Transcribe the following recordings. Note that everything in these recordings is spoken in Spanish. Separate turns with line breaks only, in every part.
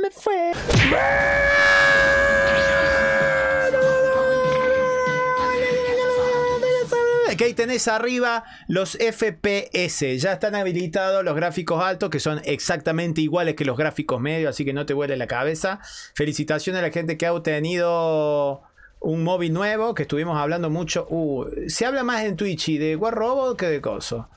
me fue. que tenés arriba los FPS. Ya están habilitados los gráficos altos, que son exactamente iguales que los gráficos medios, así que no te huele la cabeza. Felicitaciones a la gente que ha obtenido un móvil nuevo, que estuvimos hablando mucho. Uh, se habla más en Twitch de War Robot que de Coso.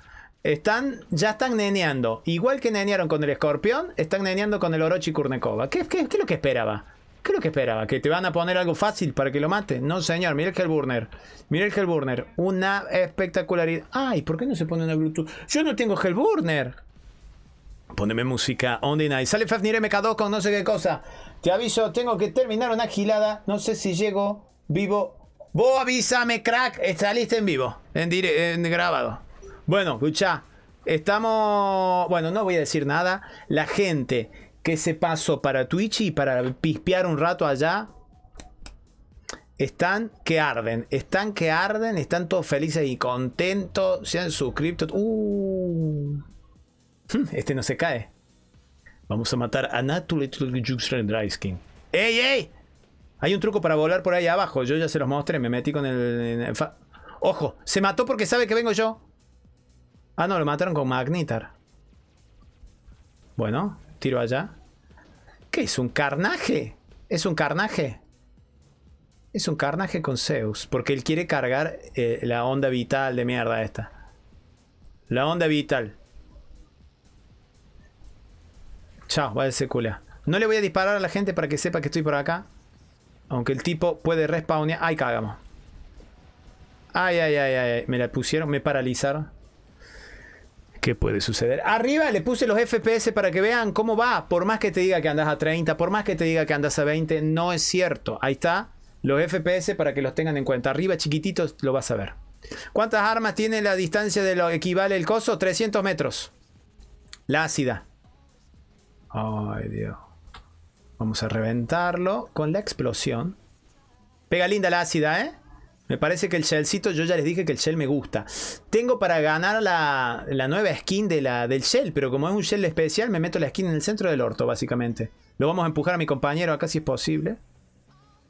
Están, ya están neneando. Igual que nenearon con el escorpión, están neneando con el Orochi Kurnekova. ¿Qué, qué, qué es lo que esperaba? ¿Qué es lo que esperaba? ¿Que te van a poner algo fácil para que lo mate? No, señor. Mira el Hellburner. Mira el Hellburner. Una espectacularidad. Ay, ¿por qué no se pone una Bluetooth? Yo no tengo Hellburner. Poneme música on the night. Sale Fafnir MK2 con no sé qué cosa. Te aviso, tengo que terminar una gilada. No sé si llego vivo. Vos avísame, crack. listo en vivo. En, en grabado. Bueno, escucha, estamos. Bueno, no voy a decir nada. La gente que se pasó para Twitch y para pispear un rato allá. Están que arden, están que arden, están todos felices y contentos. Se han suscrito. Uh. este no se cae. Vamos a matar a Natural skin. ¡Ey, ey! Hay un truco para volar por ahí abajo. Yo ya se los mostré. Me metí con el. Ojo, se mató porque sabe que vengo yo. Ah, no, lo mataron con Magnitar. Bueno, tiro allá. ¿Qué es un carnaje? ¿Es un carnaje? Es un carnaje con Zeus. Porque él quiere cargar eh, la onda vital de mierda esta. La onda vital. Chao, va de No le voy a disparar a la gente para que sepa que estoy por acá. Aunque el tipo puede respawnear. Ay, cagamos. Ay, ay, ay, ay. Me la pusieron, me paralizaron qué puede suceder. Arriba le puse los FPS para que vean cómo va. Por más que te diga que andas a 30, por más que te diga que andas a 20, no es cierto. Ahí está. Los FPS para que los tengan en cuenta. Arriba chiquititos lo vas a ver. ¿Cuántas armas tiene la distancia de lo que equivale el coso? 300 metros. La ácida. Ay, Dios. Vamos a reventarlo con la explosión. Pega linda la ácida, ¿eh? Me parece que el Shellcito, yo ya les dije que el Shell me gusta. Tengo para ganar la, la nueva skin de la, del Shell, pero como es un Shell especial, me meto la skin en el centro del orto, básicamente. Lo vamos a empujar a mi compañero acá si es posible.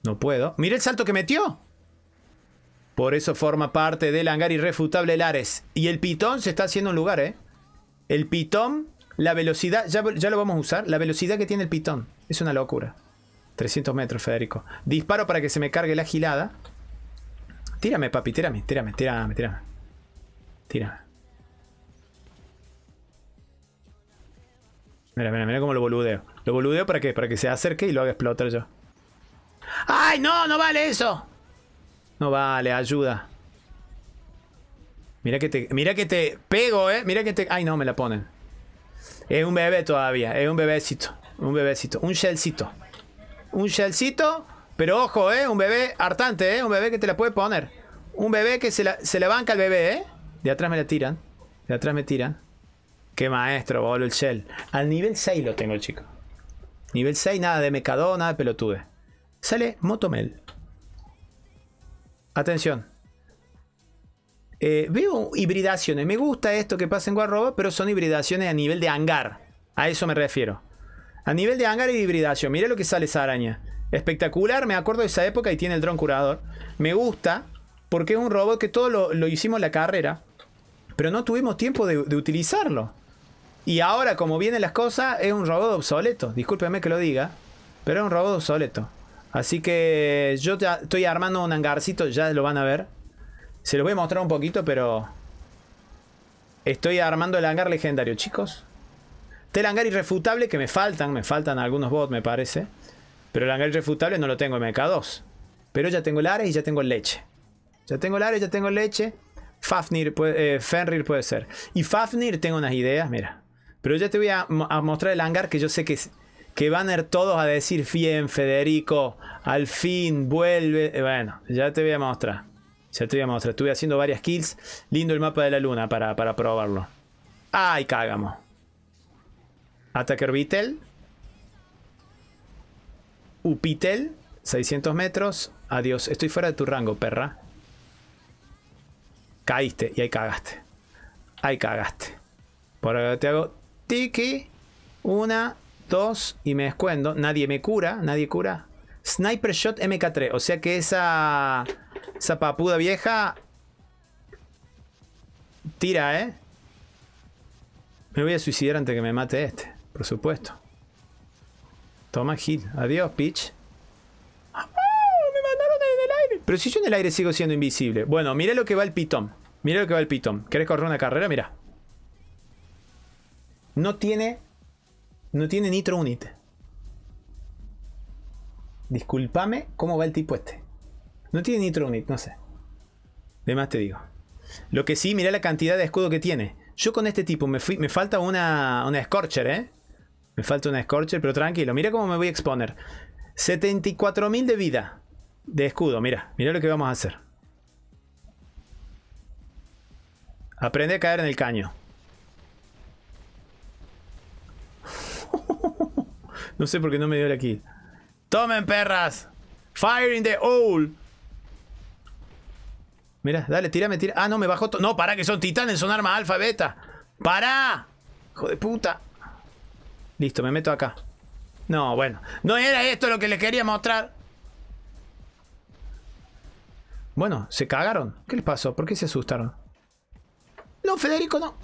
No puedo. ¡Miré el salto que metió! Por eso forma parte del hangar irrefutable Lares. Y el pitón se está haciendo un lugar, ¿eh? El pitón, la velocidad, ya, ya lo vamos a usar. La velocidad que tiene el pitón. Es una locura. 300 metros, Federico. Disparo para que se me cargue la gilada. Tírame, papi, tírame, tírame, tírame, tírame. Tírame. Mira, mira, mira cómo lo boludeo. ¿Lo boludeo para qué? Para que se acerque y lo haga explotar yo. ¡Ay, no! ¡No vale eso! No vale, ayuda. Mira que te. Mira que te pego, eh. Mira que te. Ay, no, me la ponen. Es un bebé todavía. Es un bebecito. Un bebecito. Un shellcito. Un shellcito. Pero ojo, ¿eh? Un bebé hartante, ¿eh? Un bebé que te la puede poner. Un bebé que se la, banca al bebé, ¿eh? De atrás me la tiran. De atrás me tiran. Qué maestro, boludo, el Shell. Al nivel 6 lo tengo el chico. Nivel 6, nada de Mecadona, nada de pelotude. Sale Motomel. Atención. Eh, veo hibridaciones. Me gusta esto que pasa en Guarroba, pero son hibridaciones a nivel de hangar. A eso me refiero. A nivel de hangar y hibridación. mire lo que sale esa araña. Espectacular, me acuerdo de esa época y tiene el dron curador. Me gusta porque es un robot que todo lo, hicimos en la carrera, pero no tuvimos tiempo de, utilizarlo. Y ahora, como vienen las cosas, es un robot obsoleto. Discúlpeme que lo diga, pero es un robot obsoleto. Así que yo ya estoy armando un hangarcito, ya lo van a ver. Se los voy a mostrar un poquito, pero estoy armando el hangar legendario, chicos. Este hangar irrefutable que me faltan, me faltan algunos bots, me parece. Pero el hangar refutable no lo tengo en MK2. Pero ya tengo el Ares y ya tengo leche. Ya tengo el Ares, ya tengo leche. Fafnir eh, Fenrir puede ser. Y Fafnir tengo unas ideas, mira. Pero ya te voy a, mostrar el hangar que yo sé que, que van a ir todos a decir, bien, Federico, al fin, vuelve. Eh, bueno, ya te voy a mostrar. Ya te voy a mostrar. Estuve haciendo varias kills. Lindo el mapa de la luna para, probarlo. ¡Ay, cagamos! Attacker Beetle. Upitel, 600 metros. Adiós, estoy fuera de tu rango, perra. Caíste y ahí cagaste. Ahí cagaste. Por ahora te hago tiki. Una, dos y me escuendo Nadie me cura, nadie cura. Sniper Shot MK3. O sea que esa, esa papuda vieja tira, ¿eh? Me voy a suicidar antes que me mate este, por supuesto. Toma hit. Adiós, Peach. Ah, ¡Me mandaron en el aire! Pero si yo en el aire sigo siendo invisible. Bueno, mirá lo que va el pitón. Mirá lo que va el pitón. ¿Querés correr una carrera? Mira. No tiene... No tiene nitro unit. Disculpame cómo va el tipo este. No tiene nitro unit, no sé. De más te digo. Lo que sí, mirá la cantidad de escudo que tiene. Yo con este tipo me, fui, me falta una, una Scorcher, ¿eh? Me falta una Scorcher, pero tranquilo. Mira cómo me voy a exponer. 74.000 de vida. De escudo, mira. Mira lo que vamos a hacer. Aprende a caer en el caño. no sé por qué no me dio aquí. ¡Tomen, perras! ¡Fire in the hole! Mira, dale, tírame, tira. Ah, no, me bajó. No, para que son titanes, son armas alfa, beta. ¡Pará! ¡Hijo de puta! Listo, me meto acá. No, bueno. No era esto lo que le quería mostrar. Bueno, se cagaron. ¿Qué les pasó? ¿Por qué se asustaron? No, Federico, no.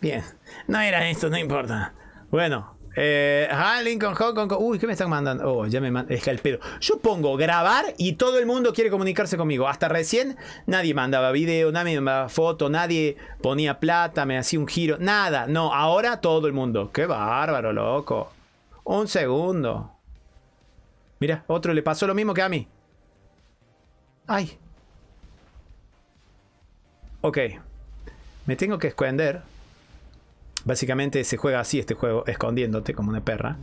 Bien. No era esto, no importa. Bueno, eh, ah, Lincoln Hong Kong. Uy, ¿qué me están mandando? Oh, ya me manda. Es que pedo. Yo pongo grabar y todo el mundo quiere comunicarse conmigo. Hasta recién nadie mandaba video, nadie mandaba foto, nadie ponía plata, me hacía un giro. Nada. No, ahora todo el mundo. Qué bárbaro, loco. Un segundo. Mira, otro le pasó lo mismo que a mí. Ay. Ok. Me tengo que esconder. Básicamente se juega así este juego, escondiéndote como una perra.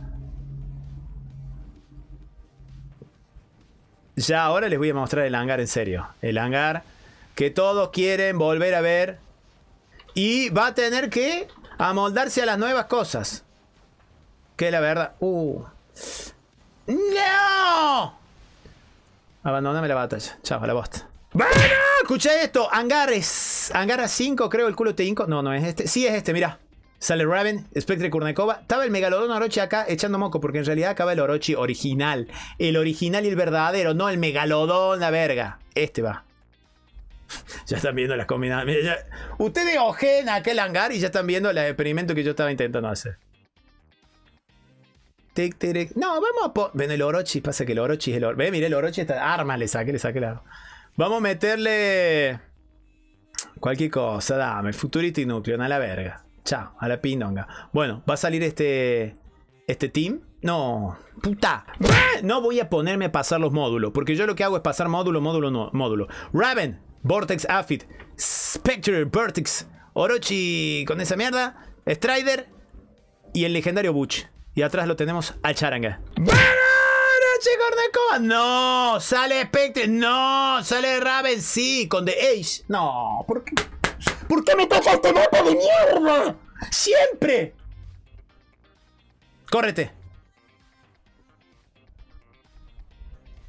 Ya ahora les voy a mostrar el hangar en serio. El hangar que todos quieren volver a ver. Y va a tener que amoldarse a las nuevas cosas. Que la verdad... Uh. ¡No! Abandoname la batalla. Chao, la bosta. ¡Bueno! Escuché esto. Hangares. a 5, creo, el culo T5. No, no es este. Sí, es este, mira. Sale Raven, Spectre Kurnekova. Estaba el megalodón Orochi acá echando moco, porque en realidad acaba el Orochi original. El original y el verdadero, no el Megalodón la verga. Este va. ya están viendo las combinadas. Ustedes ojen aquel hangar y ya están viendo el experimento que yo estaba intentando hacer. No, vamos a. poner Ven, el Orochi. Pasa que el Orochi es el Orochi. Ve, mire, el Orochi está. Arma, le saque, le saque la. Vamos a meterle. Cualquier cosa, dame. Futurity Nutrion a la verga. Chao, a la pindonga. Bueno, va a salir este. Este team. No, puta. No voy a ponerme a pasar los módulos. Porque yo lo que hago es pasar módulo, módulo, no, módulo. Raven, Vortex Affid, Spectre, Vertex, Orochi con esa mierda, Strider y el legendario Butch. Y atrás lo tenemos al Charanga. No, sale Spectre. No, sale Raven. Sí, con The Ace No, ¿por qué? ¿Por qué me toca este mapa de mierda? ¡Siempre! ¡Córrete!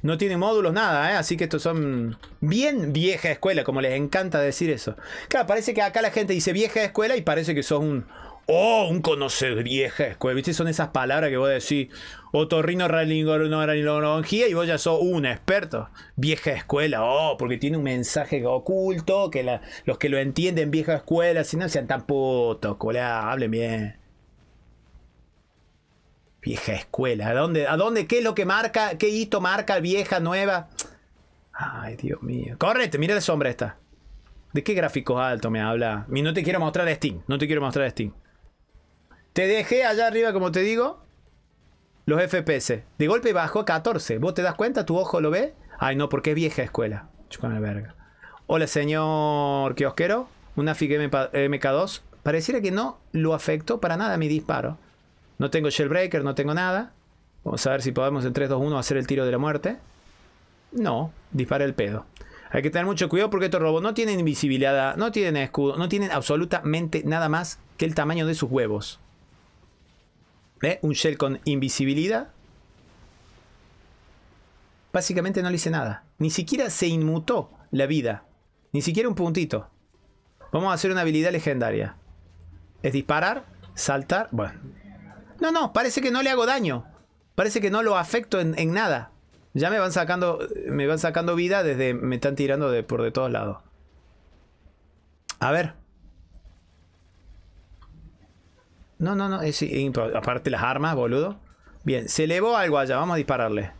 No tiene módulos, nada, ¿eh? Así que estos son bien vieja escuela, como les encanta decir eso. Claro, parece que acá la gente dice vieja escuela y parece que son un, Oh, un conocedor vieja escuela. ¿Viste? Son esas palabras que vos decís. Otorrino ralingología y vos ya sos un experto. Vieja escuela, oh, porque tiene un mensaje oculto que los que lo entienden vieja escuela, si no sean tan putos, hable hablen bien. Vieja escuela, ¿a dónde, a dónde, qué es lo que marca, qué hito marca vieja, nueva? Ay, Dios mío. Correte, mira la sombra esta. ¿De qué gráficos alto me habla? no te quiero mostrar Steam, no te quiero mostrar Steam. Te dejé allá arriba, como te digo, los FPS. De golpe bajo, 14. ¿Vos te das cuenta? ¿Tu ojo lo ve? Ay, no, porque es vieja escuela. Chupame la verga. Hola, señor kiosquero. Una FIG MK2. Pareciera que no lo afectó para nada mi disparo. No tengo shellbreaker, no tengo nada. Vamos a ver si podemos en 3, 2, 1 hacer el tiro de la muerte. No, dispara el pedo. Hay que tener mucho cuidado porque estos robots no tienen invisibilidad, no tienen escudo, no tienen absolutamente nada más que el tamaño de sus huevos. Un shell con invisibilidad. Básicamente no le hice nada. Ni siquiera se inmutó la vida. Ni siquiera un puntito. Vamos a hacer una habilidad legendaria. Es disparar, saltar. Bueno. No, no, parece que no le hago daño. Parece que no lo afecto en, en nada. Ya me van sacando. Me van sacando vida desde. Me están tirando de, por de todos lados. A ver. No, no, no. aparte las armas, boludo. Bien, se elevó algo allá. Vamos a dispararle.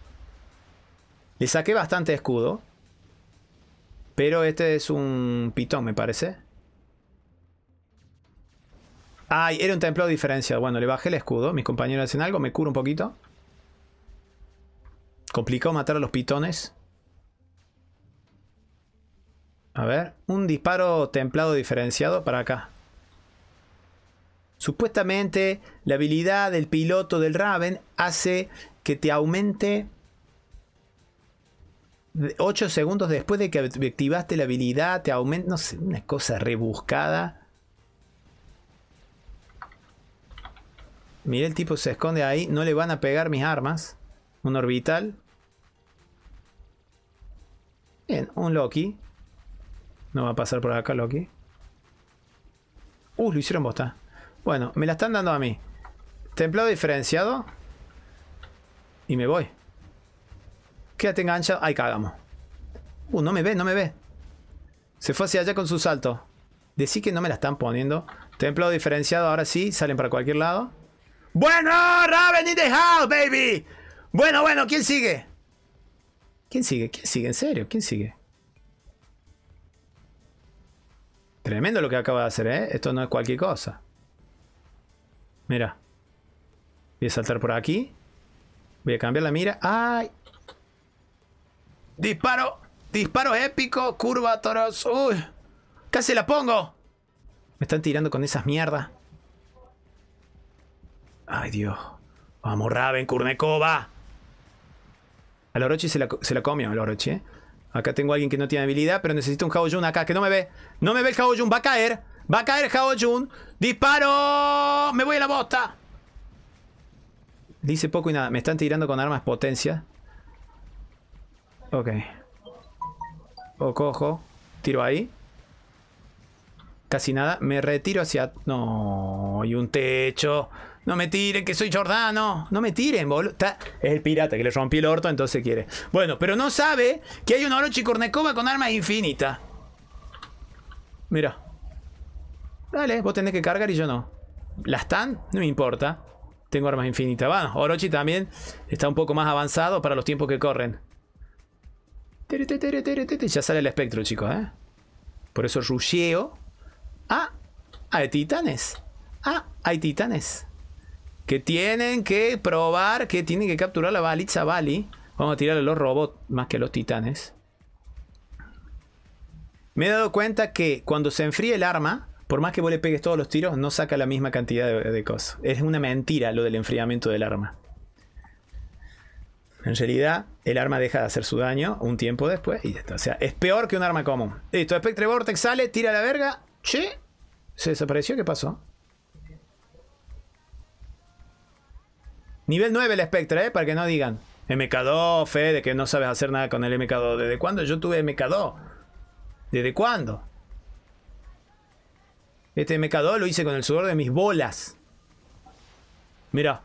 Le saqué bastante escudo. Pero este es un pitón, me parece. Ay, era un templado diferenciado. Bueno, le bajé el escudo. Mis compañeros hacen algo. Me curo un poquito. Complicó matar a los pitones. A ver. Un disparo templado diferenciado para acá. Supuestamente la habilidad del piloto del Raven hace que te aumente 8 segundos después de que activaste la habilidad, te aumenta, no sé, una cosa rebuscada. Mirá, el tipo se esconde ahí, no le van a pegar mis armas. Un orbital. Bien, un Loki. No va a pasar por acá Loki. Uh, lo hicieron bosta. Bueno, me la están dando a mí. Templado diferenciado. Y me voy. Quédate enganchado. Ahí cagamos. Uh, no me ve, no me ve. Se fue hacia allá con su salto. Decí que no me la están poniendo. Templado diferenciado, ahora sí. Salen para cualquier lado. Bueno, Raven in the house, baby. Bueno, bueno, ¿quién sigue? ¿Quién sigue? ¿Quién sigue? ¿En serio? ¿Quién sigue? Tremendo lo que acaba de hacer, ¿eh? Esto no es cualquier cosa. Mira. Voy a saltar por aquí. Voy a cambiar la mira. ¡Ay! ¡Disparo! ¡Disparo épico! ¡Curva, toros! ¡Uy! ¡Casi la pongo! Me están tirando con esas mierdas. ¡Ay, Dios! ¡Vamos, Raven, Kurnekova! Al Orochi se la, se la comió, al Orochi, ¿eh? Acá tengo a alguien que no tiene habilidad, pero necesito un Haoyun acá, que no me ve. ¡No me ve el Haoyun! ¡Va a caer! Va a caer Hao Jun. ¡Disparo! ¡Me voy a la bosta! Dice poco y nada. Me están tirando con armas potencia. Ok. O cojo. Tiro ahí. Casi nada. Me retiro hacia... No, Hay un techo. No me tiren, que soy Jordano. No me tiren, boludo. Es el pirata que le rompí el orto, entonces quiere. Bueno, pero no sabe que hay un Orochi Cornecova con armas infinitas. Mira. Dale, vos tenés que cargar y yo no. ¿Las están? No me importa. Tengo armas infinitas. Bueno, Orochi también está un poco más avanzado para los tiempos que corren. Ya sale el espectro, chicos, ¿eh? Por eso rusheo. Ah, hay titanes. Ah, hay titanes. Que tienen que probar, que tienen que capturar la baliza Bali. Vamos a tirar a los robots más que los titanes. Me he dado cuenta que cuando se enfríe el arma, por más que vos le pegues todos los tiros, no saca la misma cantidad de, cosas. Es una mentira lo del enfriamiento del arma. En realidad, el arma deja de hacer su daño un tiempo después y O sea, es peor que un arma común. Listo, Spectre Vortex sale, tira la verga. Che, se desapareció, ¿qué pasó? Nivel 9 el Spectre, ¿eh? Para que no digan. MK2, Fede, que no sabes hacer nada con el MK2. ¿Desde cuándo yo tuve MK2? ¿Desde cuándo? Este MK2 lo hice con el sudor de mis bolas. Mira.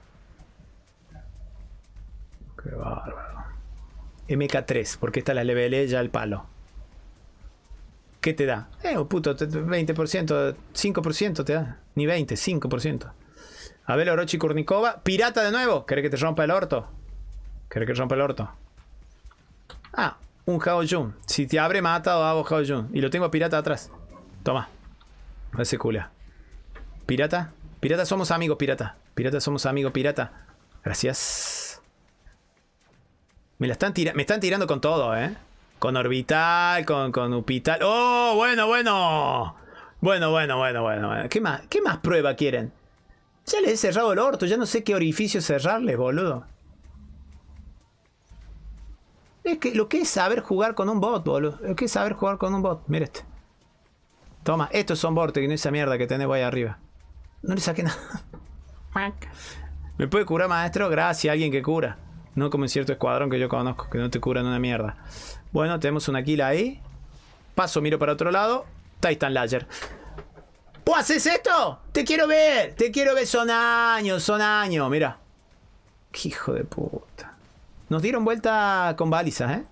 Qué bárbaro. MK3, porque esta la levelé ya al palo. ¿Qué te da? Eh, oh, puto, 20%, 5% te da. Ni 20, 5%. Abel Orochi Kurnikova. Pirata de nuevo. ¿Querés que te rompa el orto? ¿Querés que rompa el orto? Ah, un Hao Jun. Si te abre, mata o hago Hao Jun. Y lo tengo pirata atrás. Toma. ¿Pirata? Pirata somos amigos, pirata. Pirata somos amigos, pirata. Gracias. Me la están tirando. Me están tirando con todo, ¿eh? Con orbital, con, con upital. ¡Oh! Bueno, bueno. Bueno, bueno, bueno, bueno. ¿Qué más, ¿Qué prueba quieren? Ya les he cerrado el orto. Ya no sé qué orificio cerrarles, boludo. Es que lo que es saber jugar con un bot, boludo. Lo que es saber jugar con un bot. Mira este. Toma, estos son que no esa mierda que tenés ahí arriba. No le saqué nada. ¿Me puede curar, maestro? Gracias, alguien que cura. No como en cierto escuadrón que yo conozco, que no te curan una mierda. Bueno, tenemos una kill ahí. Paso, miro para otro lado. Titan Lager. ¿Pues haces esto? Te quiero ver, te quiero ver. Son años, son años, mira. Hijo de puta. Nos dieron vuelta con balizas, ¿eh?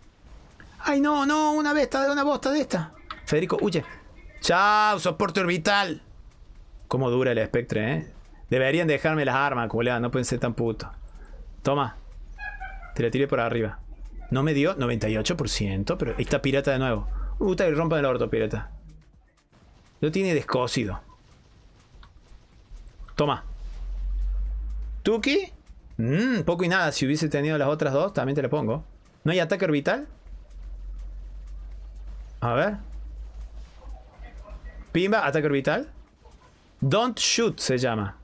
Ay, no, no, una besta, una bosta de esta. Federico, huye. Chao, soporte orbital. ¿Cómo dura el espectre, eh? Deberían dejarme las armas, colega. No pueden ser tan puto. Toma. Te la tiré por arriba. No me dio 98%, pero ahí está pirata de nuevo. Puta uh, que rompa el orto, pirata. Lo tiene descocido Toma. ¿Tuki? Mmm, poco y nada. Si hubiese tenido las otras dos, también te la pongo. ¿No hay ataque orbital? A ver. Bimba ataque orbital. Don't shoot se llama.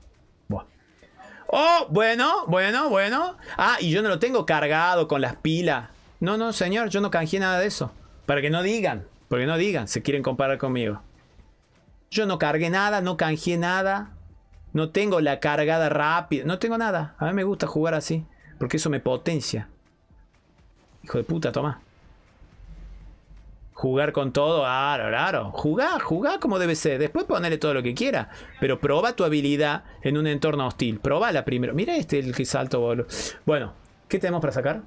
Oh, bueno, bueno, bueno. Ah, y yo no lo tengo cargado con las pilas. No, no, señor, yo no canjeé nada de eso. Para que no digan, porque no digan, se quieren comparar conmigo. Yo no cargué nada, no canjeé nada. No tengo la cargada rápida, no tengo nada. A mí me gusta jugar así, porque eso me potencia. Hijo de puta, toma jugar con todo, claro, claro. Jugar, jugar como debe ser. Después ponerle todo lo que quiera. Pero proba tu habilidad en un entorno hostil. la primero. Mira este el que salto, boludo. Bueno, ¿qué tenemos para sacar?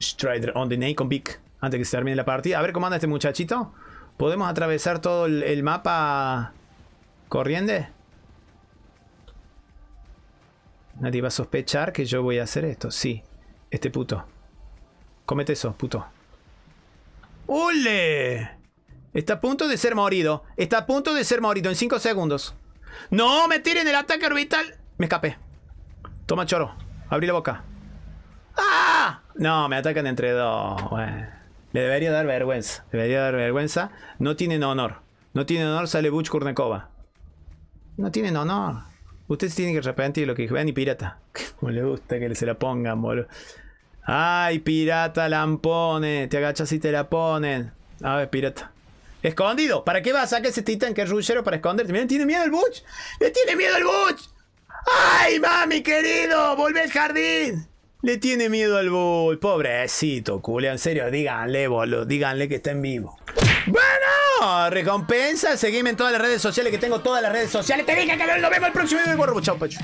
Strider on the Name con Vic. Antes que se termine la partida. A ver cómo anda este muchachito. ¿Podemos atravesar todo el, mapa corriendo? Nadie va a sospechar que yo voy a hacer esto. Sí, este puto. Comete eso, puto. ¡Ule! Está a punto de ser morido. Está a punto de ser morido en 5 segundos. ¡No! ¡Me tiren el ataque orbital! Me escapé. Toma, choro. Abrí la boca. ¡Ah! No, me atacan entre dos. le debería dar vergüenza. Debería dar vergüenza. No tienen honor. No tienen honor, sale Butch Kurnakova. No tienen honor. Ustedes tienen que arrepentir lo que ven Vean y pirata. Como le gusta que se la pongan, boludo. Ay, pirata lampone. Te agachas y te la ponen. A ver, pirata. Escondido. ¿Para qué vas? sacar ese titán que es rullero para esconderte. Miren, tiene miedo el Butch. Le tiene miedo el Butch. ¡Ay, mami querido! vuelve al jardín! Le tiene miedo al Butch. Pobrecito, Culeo En serio, díganle, boludo. Díganle que está en vivo. Bueno, recompensa. Seguime en todas las redes sociales que tengo todas las redes sociales. Te dije que nos vemos el próximo video. Chao pecho.